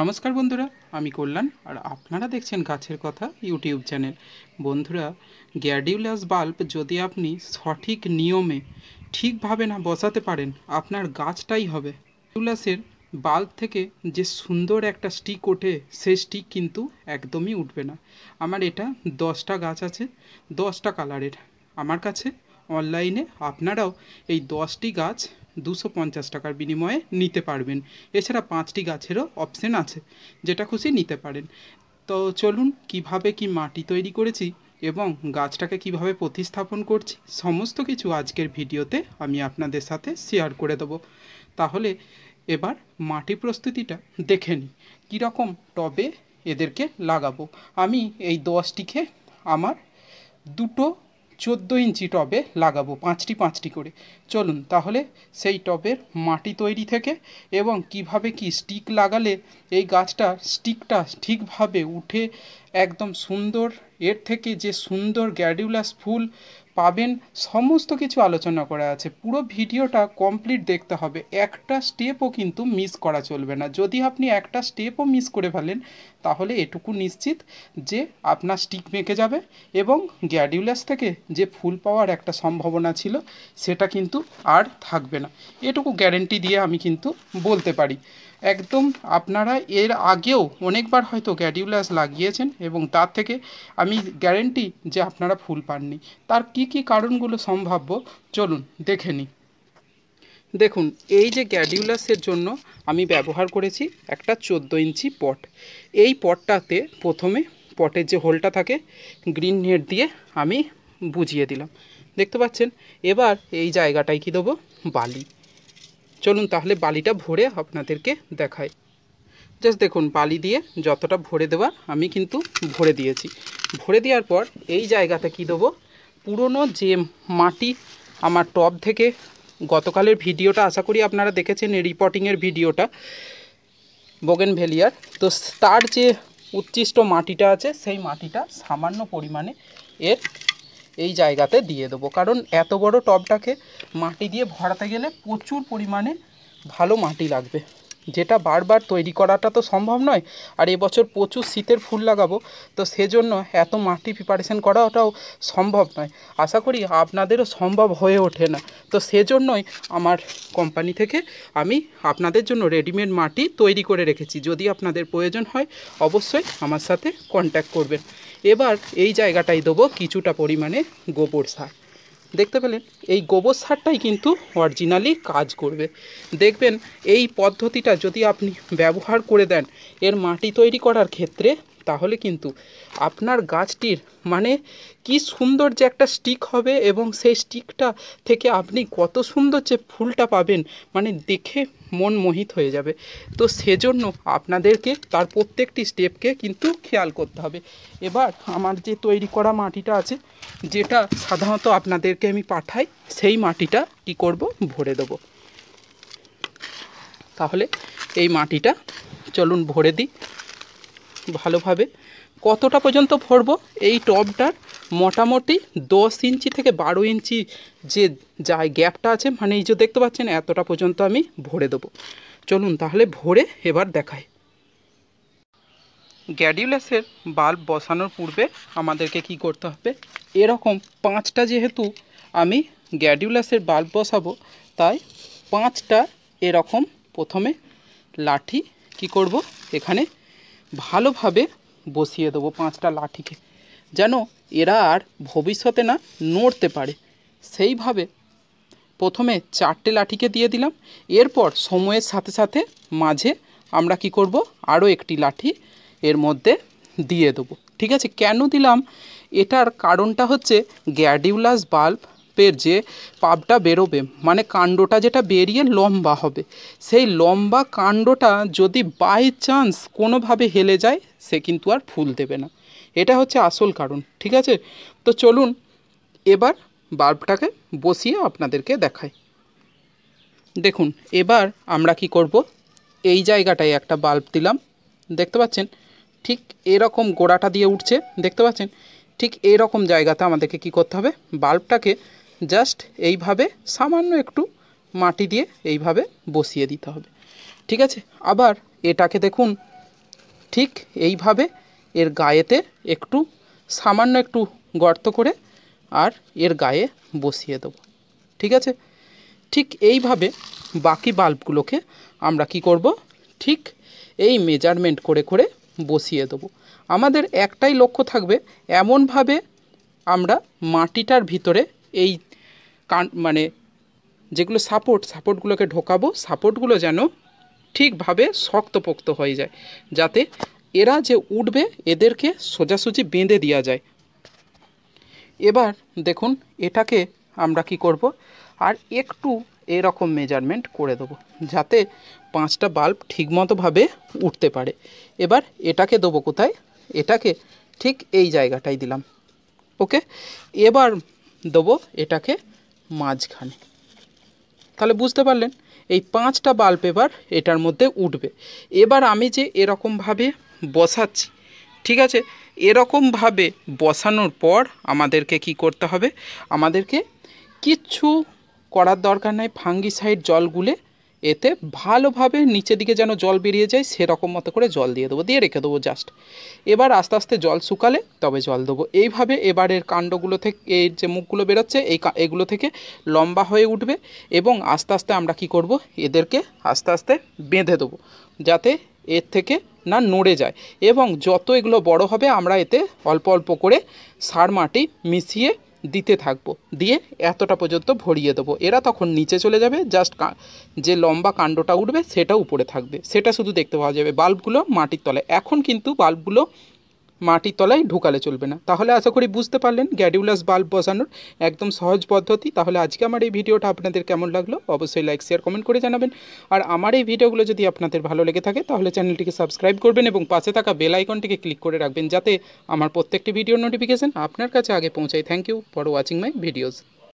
নমস্কার বন্ধুরা আমি কল্যাণ আর আপনারা দেখছেন গাছের কথা ইউটিউব চ্যানেল বন্ধুরা গ্যাডিউলাস বাল্ব যদি আপনি সঠিক নিয়মে ঠিকভাবে না বসাতে পারেন আপনার গাছটাই হবে গ্যাডিউলাসের বাল্ব থেকে যে সুন্দর একটা স্টিক ওঠে সে স্টিক কিন্তু একদমই উঠবে না আমার এটা দশটা গাছ আছে দশটা কালারের আমার কাছে অনলাইনে আপনারাও এই দশটি গাছ দুশো পঞ্চাশ টাকার বিনিময়ে নিতে পারবেন এছাড়া পাঁচটি গাছেরও অপশন আছে যেটা খুশি নিতে পারেন তো চলুন কিভাবে কি মাটি তৈরি করেছি এবং গাছটাকে কিভাবে প্রতিস্থাপন করছি সমস্ত কিছু আজকের ভিডিওতে আমি আপনাদের সাথে শেয়ার করে দেব তাহলে এবার মাটি প্রস্তুতিটা দেখে নিই কীরকম টবে এদেরকে লাগাবো আমি এই দশটিকে আমার দুটো চোদ্দ ইঞ্চি টবে লাগাবো পাঁচটি পাঁচটি করে চলুন তাহলে সেই টবের মাটি তৈরি থেকে এবং কিভাবে কি স্টিক লাগালে এই গাছটার স্টিকটা ঠিকভাবে উঠে একদম সুন্দর এর থেকে যে সুন্দর গ্যাডিউলাস ফুল পাবেন সমস্ত কিছু আলোচনা করা আছে পুরো ভিডিওটা কমপ্লিট দেখতে হবে একটা স্টেপও কিন্তু মিস করা চলবে না যদি আপনি একটা স্টেপও মিস করে ফেলেন তাহলে এটুকু নিশ্চিত যে আপনার স্টিক মেকে যাবে এবং গ্যাডিউলাস থেকে যে ফুল পাওয়ার একটা সম্ভাবনা ছিল সেটা কিন্তু আর থাকবে না এটুকু গ্যারেন্টি দিয়ে আমি কিন্তু বলতে পারি একদম আপনারা এর আগেও অনেকবার হয়তো গ্যাডিউলাস লাগিয়েছেন এবং তার থেকে আমি গ্যারেন্টি যে আপনারা ফুল পাননি তার কি কি কারণগুলো সম্ভাব্য চলুন দেখে নিই দেখুন এই যে গ্যাডিউলাসের জন্য আমি ব্যবহার করেছি একটা চোদ্দ ইঞ্চি পট এই পটটাতে প্রথমে পটের যে হোলটা থাকে গ্রিন নেট দিয়ে আমি বুঝিয়ে দিলাম দেখতে পাচ্ছেন এবার এই জায়গাটায় কি দেবো বালি চলুন তাহলে বালিটা ভরে আপনাদেরকে দেখাই জাস্ট দেখুন বালি দিয়ে যতটা ভরে দেওয়া আমি কিন্তু ভরে দিয়েছি ভরে দেওয়ার পর এই জায়গাতে কি দেবো পুরনো যে মাটি আমার টপ থেকে গতকালের ভিডিওটা আশা করি আপনারা দেখেছেন রিপোর্টিংয়ের ভিডিওটা বোগেন ভেলিয়ার তো তার যে উচ্ছিষ্ট মাটিটা আছে সেই মাটিটা সামান্য পরিমাণে এর এই জায়গাতে দিয়ে দেবো কারণ এত বড় টবটাকে মাটি দিয়ে ভরাতে গেলে প্রচুর পরিমাণে ভালো মাটি লাগবে যেটা বারবার তৈরি করাটা তো সম্ভব নয় আর এবছর প্রচুর শীতের ফুল লাগাবো তো সেজন্য এত মাটি প্রিপারেশন করাটাও সম্ভব নয় আশা করি আপনাদেরও সম্ভব হয়ে ওঠে না তো সেজন্যই আমার কোম্পানি থেকে আমি আপনাদের জন্য রেডিমেড মাটি তৈরি করে রেখেছি যদি আপনাদের প্রয়োজন হয় অবশ্যই আমার সাথে কন্ট্যাক্ট করবেন এবার এই জায়গাটাই দেবো কিছুটা পরিমাণে গোবর সার দেখতে পেলেন এই গোবর সারটাই কিন্তু অরিজিনালি কাজ করবে দেখবেন এই পদ্ধতিটা যদি আপনি ব্যবহার করে দেন এর মাটি তৈরি করার ক্ষেত্রে তাহলে কিন্তু আপনার গাছটির মানে কি সুন্দর যে একটা স্টিক হবে এবং সেই স্টিকটা থেকে আপনি কত সুন্দর যে ফুলটা পাবেন মানে দেখে মন মোহিত হয়ে যাবে তো সেজন্য আপনাদেরকে তার প্রত্যেকটি স্টেপকে কিন্তু খেয়াল করতে হবে এবার আমার যে তৈরি করা মাটিটা আছে যেটা সাধারণত আপনাদেরকে আমি পাঠাই সেই মাটিটা কি করব ভরে দেব তাহলে এই মাটিটা চলুন ভরে দিই ভালোভাবে কতটা পর্যন্ত ভরবো এই টবটার মোটামুটি দশ ইঞ্চি থেকে বারো ইঞ্চি যে যায় গ্যাপটা আছে মানে এই যে দেখতে পাচ্ছেন এতটা পর্যন্ত আমি ভরে দেবো চলুন তাহলে ভরে এবার দেখাই গ্যাডিউলাসের বাল্ব বসানোর পূর্বে আমাদেরকে কি করতে হবে এরকম পাঁচটা যেহেতু আমি গ্যাডিউলাসের বাল্ব বসাবো তাই পাঁচটা এরকম প্রথমে লাঠি কি করব এখানে ভালোভাবে বসিয়ে দেবো পাঁচটা লাঠিকে যেন এরা আর ভবিষ্যতে না নড়তে পারে সেইভাবে প্রথমে চারটে লাঠিকে দিয়ে দিলাম এরপর সময়ের সাথে সাথে মাঝে আমরা কি করব আরও একটি লাঠি এর মধ্যে দিয়ে দেবো ঠিক আছে কেন দিলাম এটার কারণটা হচ্ছে গ্যাডিউলাস বাল্ব পাম্পের যে পাপটা বেরোবে মানে কাণ্ডটা যেটা বেরিয়ে লম্বা হবে সেই লম্বা কাণ্ডটা যদি বাই চান্স কোনোভাবে হেলে যায় সে কিন্তু আর ফুল দেবে না এটা হচ্ছে আসল কারণ ঠিক আছে তো চলুন এবার বাল্বটাকে বসিয়ে আপনাদেরকে দেখাই দেখুন এবার আমরা কি করব এই জায়গাটায় একটা বাল্ব দিলাম দেখতে পাচ্ছেন ঠিক এরকম গোড়াটা দিয়ে উঠছে দেখতে পাচ্ছেন ঠিক এরকম জায়গাতে আমাদেরকে কি করতে হবে বাল্বটাকে জাস্ট এইভাবে সামান্য একটু মাটি দিয়ে এইভাবে বসিয়ে দিতে হবে ঠিক আছে আবার এটাকে দেখুন ঠিক এইভাবে এর গায়েতে একটু সামান্য একটু গর্ত করে আর এর গায়ে বসিয়ে দেব ঠিক আছে ঠিক এইভাবে বাকি বাল্বগুলোকে আমরা কি করব ঠিক এই মেজারমেন্ট করে করে বসিয়ে দেব আমাদের একটাই লক্ষ্য থাকবে এমনভাবে আমরা মাটিটার ভিতরে এই মানে যেগুলো সাপোর্ট সাপোর্টগুলোকে ঢোকাবো সাপোর্টগুলো যেন ঠিকভাবে শক্তপোক্ত হয়ে যায় যাতে এরা যে উঠবে এদেরকে সোজাসুজি বেঁধে দেওয়া যায় এবার দেখুন এটাকে আমরা কি করব আর একটু এরকম মেজারমেন্ট করে দেব যাতে পাঁচটা বাল্ব ঠিকমতোভাবে উঠতে পারে এবার এটাকে দেবো কোথায় এটাকে ঠিক এই জায়গাটাই দিলাম ওকে এবার দেবো এটাকে মাঝখানে তাহলে বুঝতে পারলেন এই পাঁচটা বাল্ব এবার এটার মধ্যে উঠবে এবার আমি যে এরকমভাবে বসাচ্ছি ঠিক আছে এরকমভাবে বসানোর পর আমাদেরকে কি করতে হবে আমাদেরকে কিচ্ছু করার দরকার নাই ফাঙ্গিসাইড জলগুলে এতে ভালোভাবে নিচের দিকে যেন জল বেরিয়ে যায় সেরকম মতো করে জল দিয়ে দেবো দিয়ে রেখে দেবো জাস্ট এবার আস্তে আস্তে জল শুকালে তবে জল দেবো এইভাবে এবারের কাণ্ডগুলো থেকে এই যে মুখগুলো বেরোচ্ছে এই এগুলো থেকে লম্বা হয়ে উঠবে এবং আস্তে আস্তে আমরা কি করব এদেরকে আস্তে আস্তে বেঁধে দেবো যাতে এর থেকে না নড়ে যায় এবং যত এগুলো বড় হবে আমরা এতে অল্প অল্প করে সার মাটি মিশিয়ে দিতে থাকবো দিয়ে এতটা পর্যন্ত ভরিয়ে দেবো এরা তখন নিচে চলে যাবে জাস্ট যে লম্বা কাণ্ডটা উঠবে সেটা উপরে থাকবে সেটা শুধু দেখতে পাওয়া যাবে বাল্বগুলো মাটির তলায় এখন কিন্তু বাল্বগুলো মাটির তলায় ঢুকালে চলবে না তাহলে আশা করি বুঝতে পারলেন গ্যাডিউলাস বাল্ব বসানোর একদম সহজ পদ্ধতি তাহলে আজকে আমার এই ভিডিওটা আপনাদের কেমন লাগলো অবশ্যই লাইক শেয়ার কমেন্ট করে জানাবেন আর আমার এই ভিডিওগুলো যদি আপনাদের ভালো লেগে থাকে তাহলে চ্যানেলটিকে সাবস্ক্রাইব করবেন এবং পাশে থাকা বেল আইকনটিকে ক্লিক করে রাখবেন যাতে আমার প্রত্যেকটি ভিডিওর নোটিফিকেশান আপনার কাছে আগে পৌঁছায় thank you for watching my videos